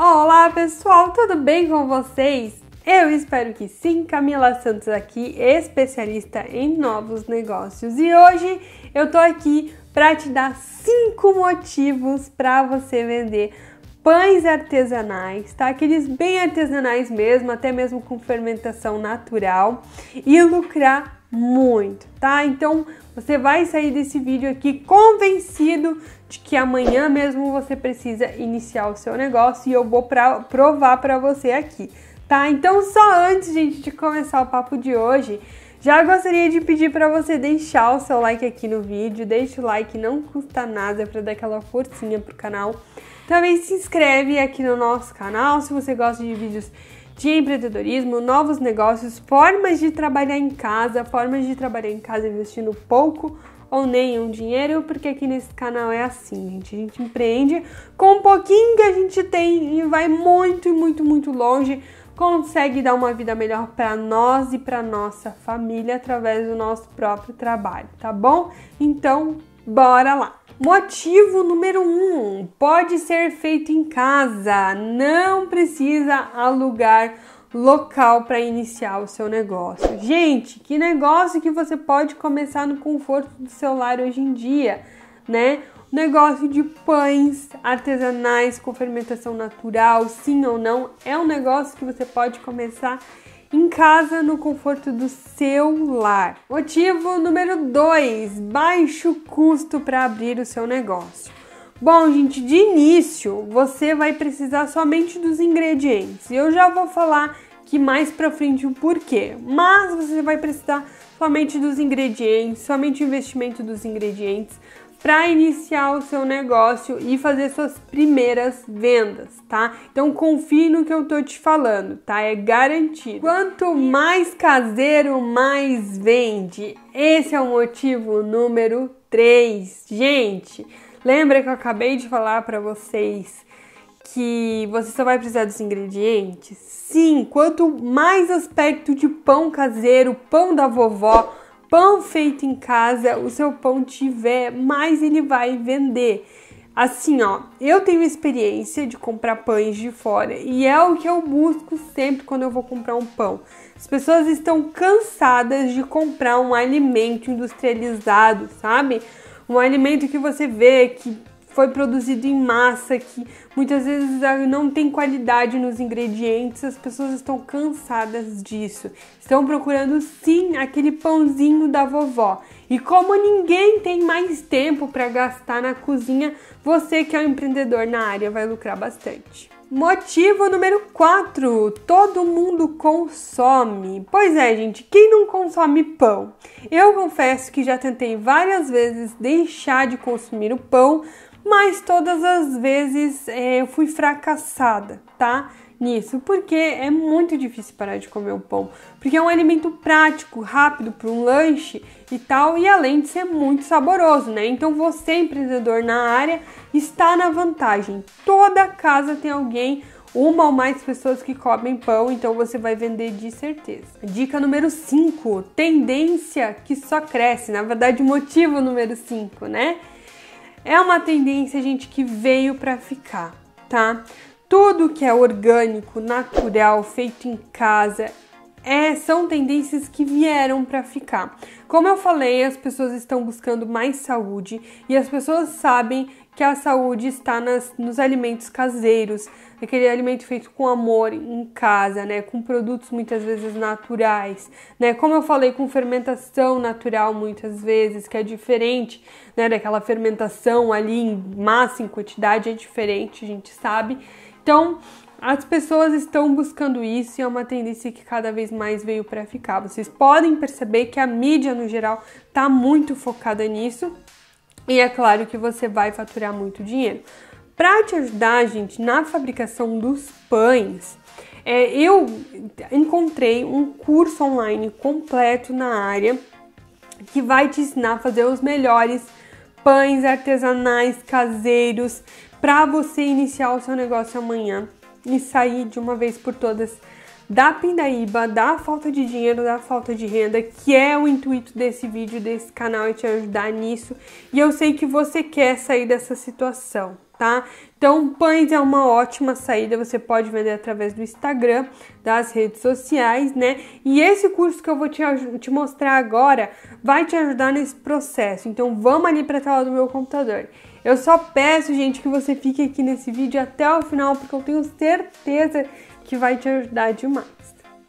Olá pessoal, tudo bem com vocês? Eu espero que sim, Camila Santos aqui, especialista em novos negócios. E hoje eu tô aqui para te dar cinco motivos para você vender pães artesanais, tá? Aqueles bem artesanais mesmo, até mesmo com fermentação natural e lucrar muito, tá? Então você vai sair desse vídeo aqui convencido de que amanhã mesmo você precisa iniciar o seu negócio e eu vou pra, provar para você aqui, tá? Então só antes, gente, de começar o papo de hoje, já gostaria de pedir para você deixar o seu like aqui no vídeo, deixa o like, não custa nada para dar aquela forcinha pro canal. Também se inscreve aqui no nosso canal se você gosta de vídeos de empreendedorismo, novos negócios, formas de trabalhar em casa, formas de trabalhar em casa investindo pouco ou nenhum dinheiro, porque aqui nesse canal é assim, gente. A gente empreende com um pouquinho que a gente tem e vai muito, muito, muito longe consegue dar uma vida melhor para nós e para nossa família através do nosso próprio trabalho, tá bom? Então, bora lá! Motivo número um, pode ser feito em casa, não precisa alugar local para iniciar o seu negócio. Gente, que negócio que você pode começar no conforto do seu lar hoje em dia, né? Negócio de pães artesanais com fermentação natural, sim ou não, é um negócio que você pode começar em casa no conforto do seu lar. Motivo número 2: baixo custo para abrir o seu negócio. Bom, gente, de início você vai precisar somente dos ingredientes. Eu já vou falar que mais para frente o porquê, mas você vai precisar somente dos ingredientes, somente o investimento dos ingredientes para iniciar o seu negócio e fazer suas primeiras vendas, tá? Então confie no que eu tô te falando, tá? É garantido. Quanto mais caseiro, mais vende. Esse é o motivo número 3. Gente, lembra que eu acabei de falar para vocês que você só vai precisar dos ingredientes? Sim, quanto mais aspecto de pão caseiro, pão da vovó, pão feito em casa o seu pão tiver, mais ele vai vender. Assim, ó, eu tenho experiência de comprar pães de fora e é o que eu busco sempre quando eu vou comprar um pão. As pessoas estão cansadas de comprar um alimento industrializado, sabe? Um alimento que você vê que foi produzido em massa, que muitas vezes ah, não tem qualidade nos ingredientes, as pessoas estão cansadas disso. Estão procurando sim aquele pãozinho da vovó. E como ninguém tem mais tempo para gastar na cozinha, você que é um empreendedor na área vai lucrar bastante. Motivo número 4: todo mundo consome. Pois é, gente, quem não consome pão? Eu confesso que já tentei várias vezes deixar de consumir o pão, mas todas as vezes é, eu fui fracassada, tá? Nisso, porque é muito difícil parar de comer o pão, porque é um alimento prático, rápido para um lanche e tal, e além de ser muito saboroso, né? Então você, empreendedor na área, está na vantagem. Toda casa tem alguém uma ou mais pessoas que comem pão, então você vai vender de certeza. Dica número 5: tendência que só cresce. Na verdade, motivo número 5, né? é uma tendência, gente, que veio para ficar, tá? Tudo que é orgânico, natural, feito em casa, é, são tendências que vieram para ficar. Como eu falei, as pessoas estão buscando mais saúde e as pessoas sabem que a saúde está nas, nos alimentos caseiros, é aquele alimento feito com amor em casa, né? Com produtos muitas vezes naturais, né? Como eu falei, com fermentação natural muitas vezes, que é diferente, né? Daquela fermentação ali em massa, em quantidade, é diferente, a gente sabe. Então, as pessoas estão buscando isso e é uma tendência que cada vez mais veio para ficar. Vocês podem perceber que a mídia no geral está muito focada nisso e é claro que você vai faturar muito dinheiro. Para te ajudar, gente, na fabricação dos pães, é, eu encontrei um curso online completo na área que vai te ensinar a fazer os melhores pães artesanais caseiros para você iniciar o seu negócio amanhã e sair de uma vez por todas da pindaíba, da falta de dinheiro, da falta de renda, que é o intuito desse vídeo, desse canal, é te ajudar nisso. E eu sei que você quer sair dessa situação, tá? Então, pães é uma ótima saída, você pode vender através do Instagram, das redes sociais, né? E esse curso que eu vou te, te mostrar agora vai te ajudar nesse processo. Então, vamos ali para a tela do meu computador. Eu só peço, gente, que você fique aqui nesse vídeo até o final, porque eu tenho certeza que vai te ajudar demais.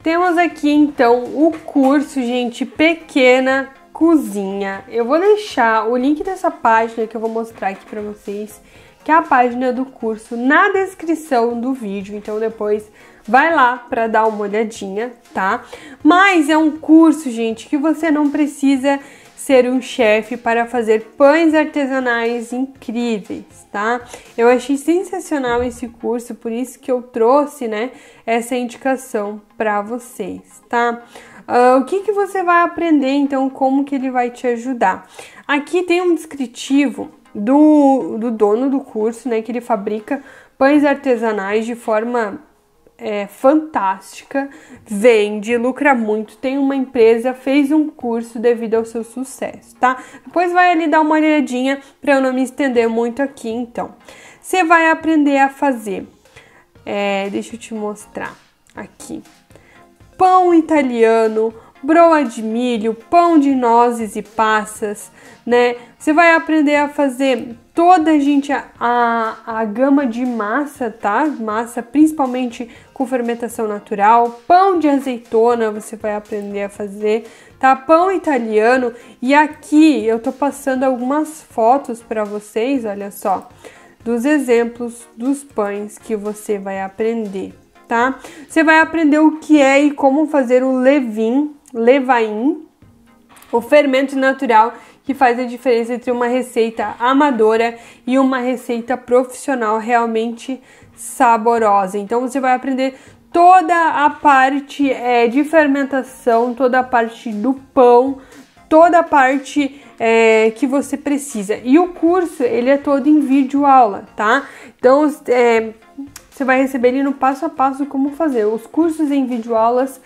Temos aqui então o curso, gente, Pequena Cozinha. Eu vou deixar o link dessa página que eu vou mostrar aqui para vocês, que é a página do curso, na descrição do vídeo. Então depois vai lá para dar uma olhadinha, tá? Mas é um curso, gente, que você não precisa ser um chefe para fazer pães artesanais incríveis, tá? Eu achei sensacional esse curso, por isso que eu trouxe, né, essa indicação para vocês, tá? Uh, o que, que você vai aprender, então, como que ele vai te ajudar? Aqui tem um descritivo do, do dono do curso, né, que ele fabrica pães artesanais de forma é fantástica, vende, lucra muito, tem uma empresa, fez um curso devido ao seu sucesso, tá? Depois vai ali dar uma olhadinha para eu não me estender muito aqui, então. Você vai aprender a fazer. É, deixa eu te mostrar aqui. Pão italiano, broa de milho, pão de nozes e passas, né? Você vai aprender a fazer toda gente a, a, a gama de massa, tá? Massa principalmente com fermentação natural, pão de azeitona você vai aprender a fazer, tá? Pão italiano e aqui eu tô passando algumas fotos para vocês, olha só, dos exemplos dos pães que você vai aprender, tá? Você vai aprender o que é e como fazer o levin, levain, o fermento natural que faz a diferença entre uma receita amadora e uma receita profissional realmente saborosa. Então você vai aprender toda a parte é, de fermentação, toda a parte do pão, toda a parte é, que você precisa. E o curso ele é todo em vídeo aula, tá? Então é, você vai receber ele no passo a passo como fazer. Os cursos em vídeo aulas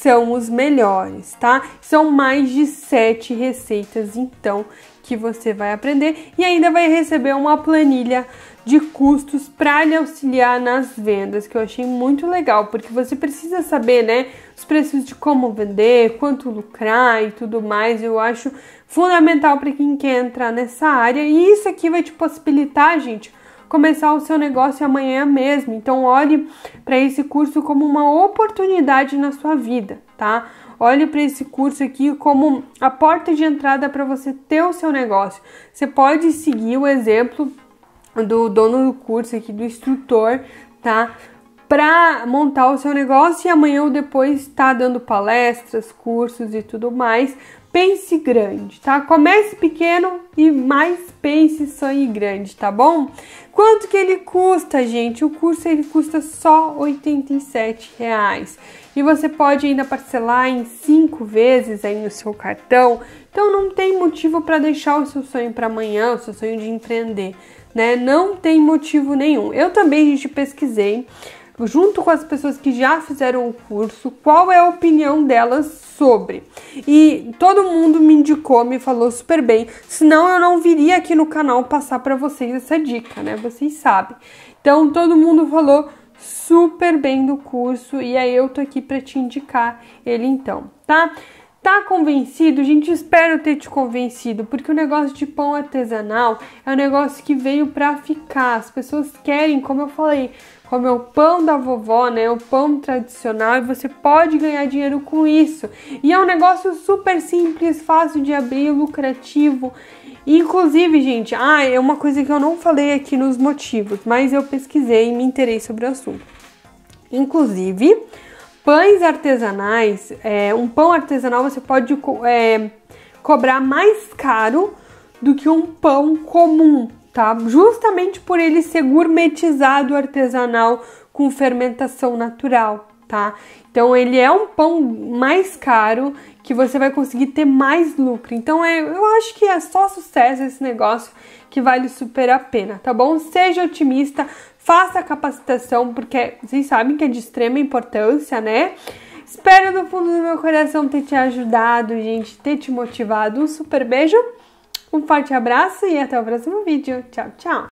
são os melhores, tá? São mais de sete receitas, então, que você vai aprender e ainda vai receber uma planilha de custos para lhe auxiliar nas vendas, que eu achei muito legal, porque você precisa saber, né, os preços de como vender, quanto lucrar e tudo mais. Eu acho fundamental para quem quer entrar nessa área e isso aqui vai te possibilitar, gente, começar o seu negócio amanhã mesmo. Então, olhe para esse curso como uma oportunidade na sua vida, tá? Olhe para esse curso aqui como a porta de entrada para você ter o seu negócio. Você pode seguir o exemplo do dono do curso aqui, do instrutor, tá? para montar o seu negócio e amanhã ou depois está dando palestras, cursos e tudo mais. Pense grande, tá? Comece pequeno e mais pense, sonhe grande, tá bom? Quanto que ele custa, gente? O curso ele custa só R$ reais E você pode ainda parcelar em cinco vezes aí no seu cartão. Então não tem motivo para deixar o seu sonho para amanhã, o seu sonho de empreender, né? Não tem motivo nenhum. Eu também, gente, pesquisei junto com as pessoas que já fizeram o curso, qual é a opinião delas sobre. E todo mundo me indicou, me falou super bem, senão eu não viria aqui no canal passar para vocês essa dica, né? Vocês sabem. Então todo mundo falou super bem do curso e aí eu tô aqui para te indicar ele então, tá? Tá convencido? Gente, espero ter te convencido, porque o negócio de pão artesanal é um negócio que veio para ficar. As pessoas querem, como eu falei, comer é o pão da vovó, né? O pão tradicional e você pode ganhar dinheiro com isso. E é um negócio super simples, fácil de abrir, lucrativo. Inclusive, gente, ah, é uma coisa que eu não falei aqui nos motivos, mas eu pesquisei e me interei sobre o assunto. Inclusive, pães artesanais, é, um pão artesanal você pode é, cobrar mais caro do que um pão comum, tá? Justamente por ele ser gourmetizado artesanal com fermentação natural, tá? Então ele é um pão mais caro, que você vai conseguir ter mais lucro. Então é, eu acho que é só sucesso esse negócio que vale super a pena, tá bom? Seja otimista, faça a capacitação, porque vocês sabem que é de extrema importância, né? Espero do fundo do meu coração ter te ajudado, gente, ter te motivado. Um super beijo, um forte abraço e até o próximo vídeo. Tchau, tchau!